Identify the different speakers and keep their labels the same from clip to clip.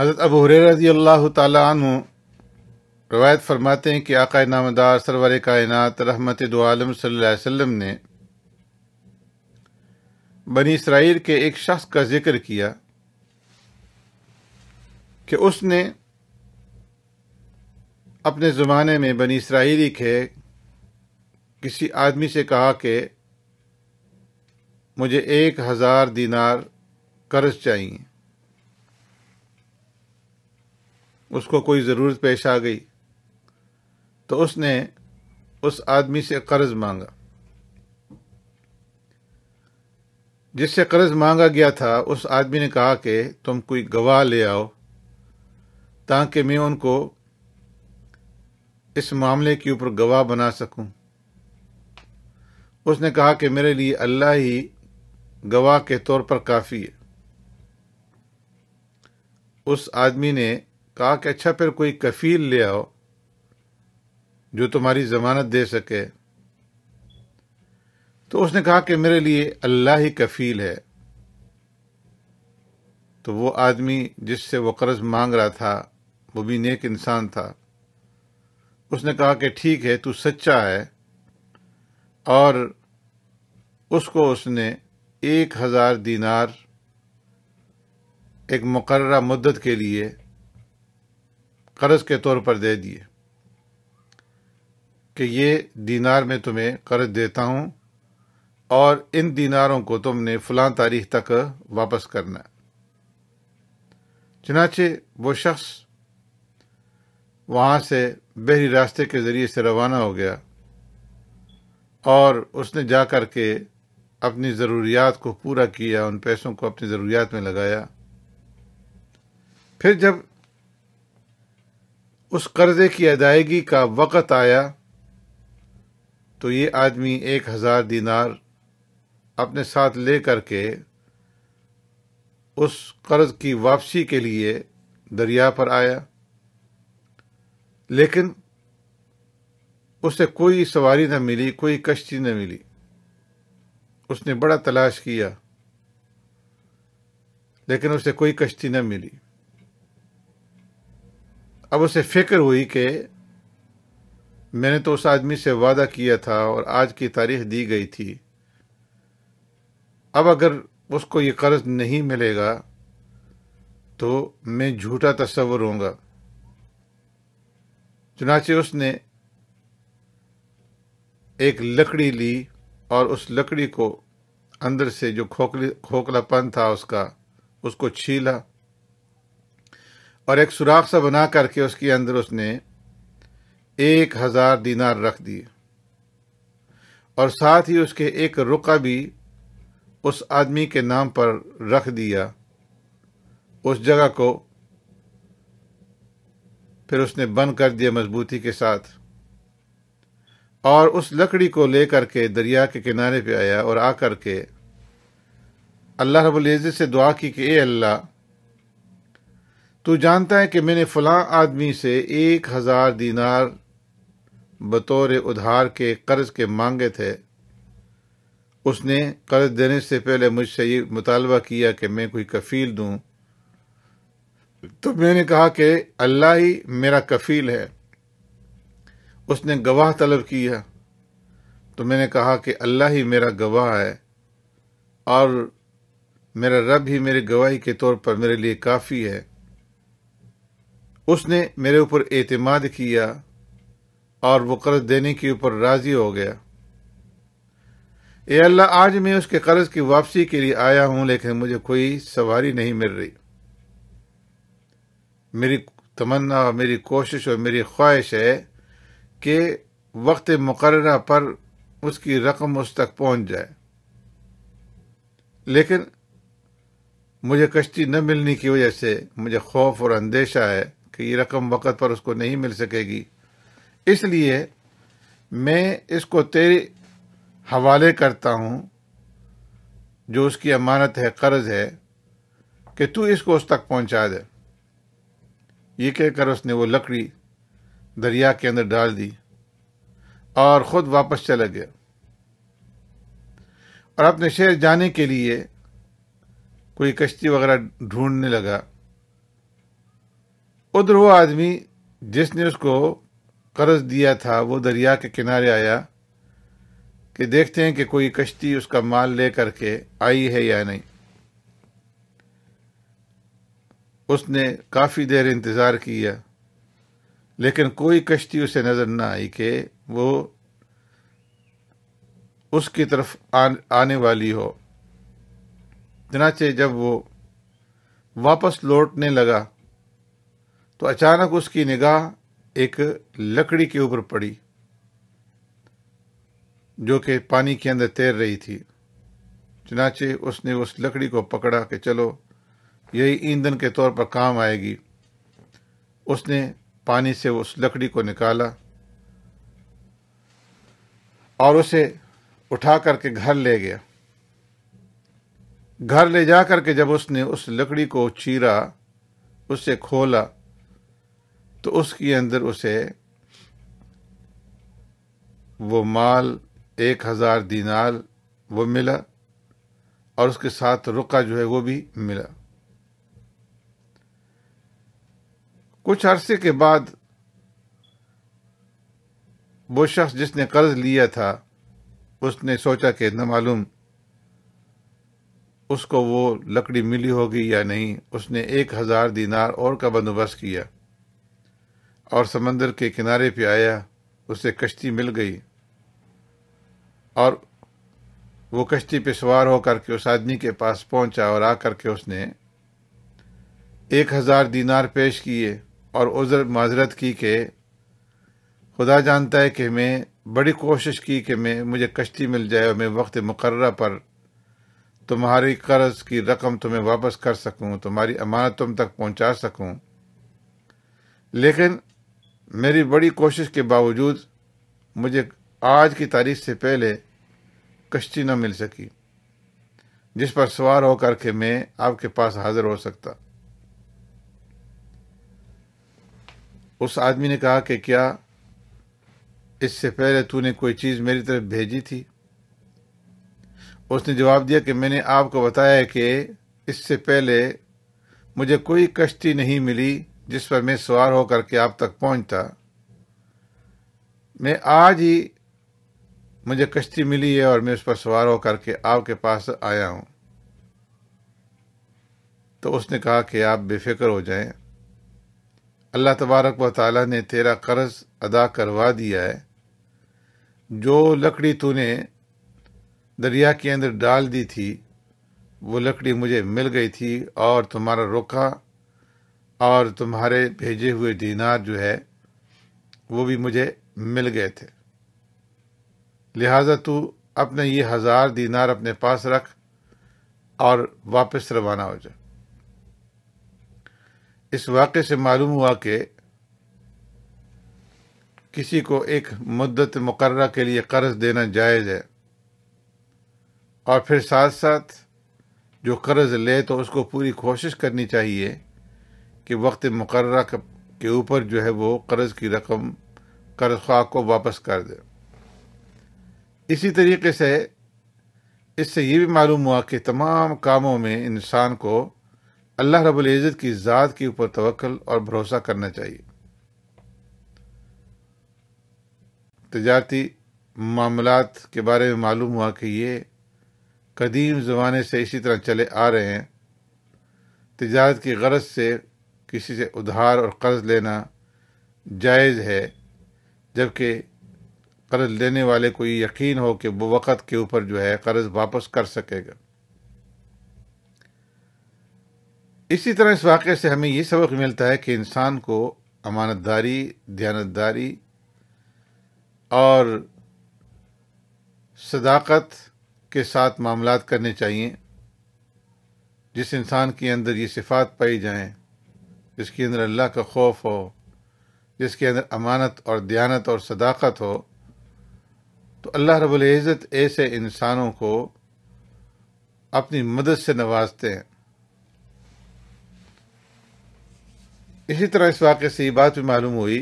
Speaker 1: हज़रत अब रजी अल्लाह तु रवायत फरमाते हैं कि आका नामदार सरवर कायनत रहमत दोम सल्लम ने बनी इसराइल के एक शख्स का जिक्र किया कि उसने अपने ज़माने में बनी इसराइली के किसी आदमी से कहा कि मुझे एक हज़ार दीनार कर्ज चाहिए उसको कोई ज़रूरत पेश आ गई तो उसने उस आदमी से कर्ज मांगा जिससे कर्ज मांगा गया था उस आदमी ने कहा कि तुम कोई गवाह ले आओ ताकि मैं उनको इस मामले के ऊपर गवाह बना सकूं। उसने कहा कि मेरे लिए अल्लाह ही गवाह के तौर पर काफ़ी है उस आदमी ने कहा कि अच्छा फिर कोई कफील ले आओ जो तुम्हारी जमानत दे सके तो उसने कहा कि मेरे लिए अल्लाह ही कफील है तो वो आदमी जिससे वो कर्ज मांग रहा था वो भी नेक इंसान था उसने कहा कि ठीक है तू सच्चा है और उसको उसने एक हज़ार दीनार एक मुकर्रा मुद्दत के लिए कर्ज के तौर पर दे दिए कि ये दीनार में तुम्हें कर्ज देता हूं और इन दीनारों को तुमने फलां तारीख तक वापस करना चनाचे वो शख्स वहां से बहरी रास्ते के ज़रिए से रवाना हो गया और उसने जा कर के अपनी ज़रूरियात को पूरा किया उन पैसों को अपनी ज़रूरियात में लगाया फिर जब उस कर्ज़े की अदायगी का वक़्त आया तो ये आदमी एक हज़ार दीनार अपने साथ ले करके उस कर्ज़ की वापसी के लिए दरिया पर आया लेकिन उसे कोई सवारी न मिली कोई कश्ती न मिली उसने बड़ा तलाश किया लेकिन उसे कोई कश्ती न मिली अब उसे फिक्र हुई कि मैंने तो उस आदमी से वादा किया था और आज की तारीख दी गई थी अब अगर उसको ये कर्ज नहीं मिलेगा तो मैं झूठा तस्वर हूँ चुनाचे उसने एक लकड़ी ली और उस लकड़ी को अंदर से जो खोखली खोखलापन था उसका उसको छीला और एक सुराख सा बना करके उसके अंदर उसने एक हज़ार दीनार रख दिए और साथ ही उसके एक रुका भी उस आदमी के नाम पर रख दिया उस जगह को फिर उसने बंद कर दिया मजबूती के साथ और उस लकड़ी को लेकर के दरिया के किनारे पे आया और आकर के अल्लाह रबुल्ज़त से दुआ की कि ए अल्लाह तू जानता है कि मैंने फलां आदमी से एक हज़ार दीनार बतौर उधार के कर्ज के मांगे थे उसने कर्ज देने से पहले मुझसे ये मुतालबा किया कि मैं कोई कफ़ील दूं तो मैंने कहा कि अल्लाह ही मेरा कफ़ील है उसने गवाह तलब किया तो मैंने कहा कि अल्लाह ही मेरा गवाह है और मेरा रब ही मेरे गवाही के तौर पर मेरे लिए काफ़ी है उसने मेरे ऊपर एतमाद किया और वो कर्ज देने के ऊपर राज़ी हो गया ए अल्लाह आज मैं उसके कर्ज की वापसी के लिए आया हूं लेकिन मुझे कोई सवारी नहीं मिल रही मेरी तमन्ना और मेरी कोशिश और मेरी ख्वाहिश है कि वक्त मुकर पर उसकी रकम उस तक पहुंच जाए लेकिन मुझे कश्ती न मिलने की वजह से मुझे खौफ और अंदेशा है कि ये रकम वक़्त पर उसको नहीं मिल सकेगी इसलिए मैं इसको तेरे हवाले करता हूँ जो उसकी अमानत है कर्ज है कि तू इसको उस तक पहुँचा दे ये कहकर उसने वो लकड़ी दरिया के अंदर डाल दी और ख़ुद वापस चला गया और अपने शहर जाने के लिए कोई कश्ती वगैरह ढूंढने लगा उधर वो आदमी जिसने उसको कर्ज दिया था वो दरिया के किनारे आया कि देखते हैं कि कोई कश्ती उसका माल ले करके आई है या नहीं उसने काफ़ी देर इंतज़ार किया लेकिन कोई कश्ती उसे नज़र ना आई कि वो उसकी तरफ आने वाली हो चनाचे जब वो वापस लौटने लगा तो अचानक उसकी निगाह एक लकड़ी के ऊपर पड़ी जो कि पानी के अंदर तैर रही थी चनाचे उसने उस लकड़ी को पकड़ा कि चलो यही ईंधन के तौर पर काम आएगी उसने पानी से उस लकड़ी को निकाला और उसे उठा करके घर ले गया घर ले जा करके जब उसने उस लकड़ी को चीरा उसे खोला तो उसके अंदर उसे वो माल एक हज़ार दिनार वो मिला और उसके साथ रुका जो है वो भी मिला कुछ अरसे के बाद वो शख्स जिसने कर्ज लिया था उसने सोचा कि न मालूम उसको वो लकड़ी मिली होगी या नहीं उसने एक हज़ार दीनार और का बंदोबस्त किया और समंदर के किनारे पे आया उसे कश्ती मिल गई और वो कश्ती पे सवार होकर के उस आदमी के पास पहुंचा और आकर के उसने एक हज़ार दीनार पेश किए और उज़र माजरत की कि खुदा जानता है कि मैं बड़ी कोशिश की कि मैं मुझे कश्ती मिल जाए और मैं वक्त मुकर्रा पर तुम्हारी कर्ज की रकम तुम्हें वापस कर सकूं तुम्हारी अमानत तुम तक पहुंचा सकूं लेकिन मेरी बड़ी कोशिश के बावजूद मुझे आज की तारीख से पहले कश्ती न मिल सकी जिस पर सवार होकर के मैं आपके पास हाजिर हो सकता उस आदमी ने कहा कि क्या इससे पहले तूने कोई चीज़ मेरी तरफ भेजी थी उसने जवाब दिया कि मैंने आपको बताया कि इससे पहले मुझे कोई कश्ती नहीं मिली जिस पर मैं सवार होकर के आप तक पहुंचता मैं आज ही मुझे कश्ती मिली है और मैं उस पर सवार होकर के आपके पास आया हूं तो उसने कहा कि आप बेफिक्र हो जाएं अल्लाह तबारक व ताली ने तेरा कर्ज अदा करवा दिया है जो लकड़ी तूने दरिया के अंदर डाल दी थी वो लकड़ी मुझे मिल गई थी और तुम्हारा रुखा और तुम्हारे भेजे हुए दीनार जो है वो भी मुझे मिल गए थे लिहाजा तू अपने ये हज़ार दीनार अपने पास रख और वापस रवाना हो जा इस वाक़े से मालूम हुआ कि किसी को एक मुद्दत मुकर्रा के लिए कर्ज देना जायज़ है और फिर साथ साथ जो कर्ज ले तो उसको पूरी कोशिश करनी चाहिए कि वक्त मुकर के ऊपर जो है वो कर्ज़ की रकम कर्ज ख्वाह को वापस कर दें इसी तरीके से इससे ये भी मालूम हुआ कि तमाम कामों में इंसान को अल्लाह रबुल्ज़त की ज़ात के ऊपर तवक्ल और भरोसा करना चाहिए तजारती मामलात के बारे में मालूम हुआ कि ये कदीम ज़माने से इसी तरह चले आ रहे हैं तजारत की गरज से किसी से उधार और कर्ज लेना जायज़ है जबकि कर्ज लेने वाले को ये यकीन हो कि वो वक़्त के ऊपर जो है कर्ज वापस कर सकेगा इसी तरह इस वाक़े से हमें ये सबक मिलता है कि इंसान को अमानतदारी दयानतदारी और सदाकत के साथ मामला करने चाहिए जिस इंसान के अंदर ये सिफात पाई जाएं जिसके अंदर अल्लाह का खौफ हो जिसके अंदर अमानत और दयानत और सदाकत हो तो अल्लाह रबुल्ज़त ऐसे इंसानों को अपनी मदद से नवाजते हैं इसी तरह इस वाक़े से ये बात भी मालूम हुई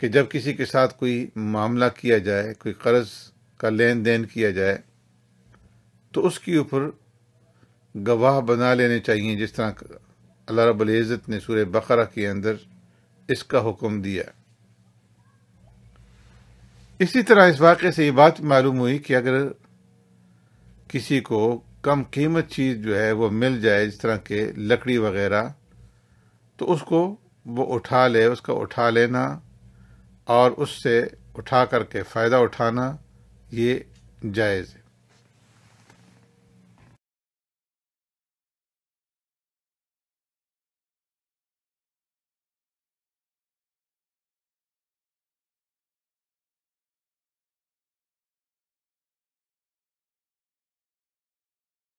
Speaker 1: कि जब किसी के साथ कोई मामला किया जाए कोई कर्ज का लेन देन किया जाए तो उसके ऊपर गवाह बना लेने चाहिए जिस तरह अल्लाह इज़्ज़त ने सूर बकरा के अंदर इसका हुक्म दिया इसी तरह इस वाक़े से ये बात मालूम हुई कि अगर किसी को कम कीमत चीज़ जो है वो मिल जाए जिस तरह के लकड़ी वगैरह तो उसको वो उठा ले उसका उठा लेना और उससे उठा करके फ़ायदा उठाना ये जायज़ है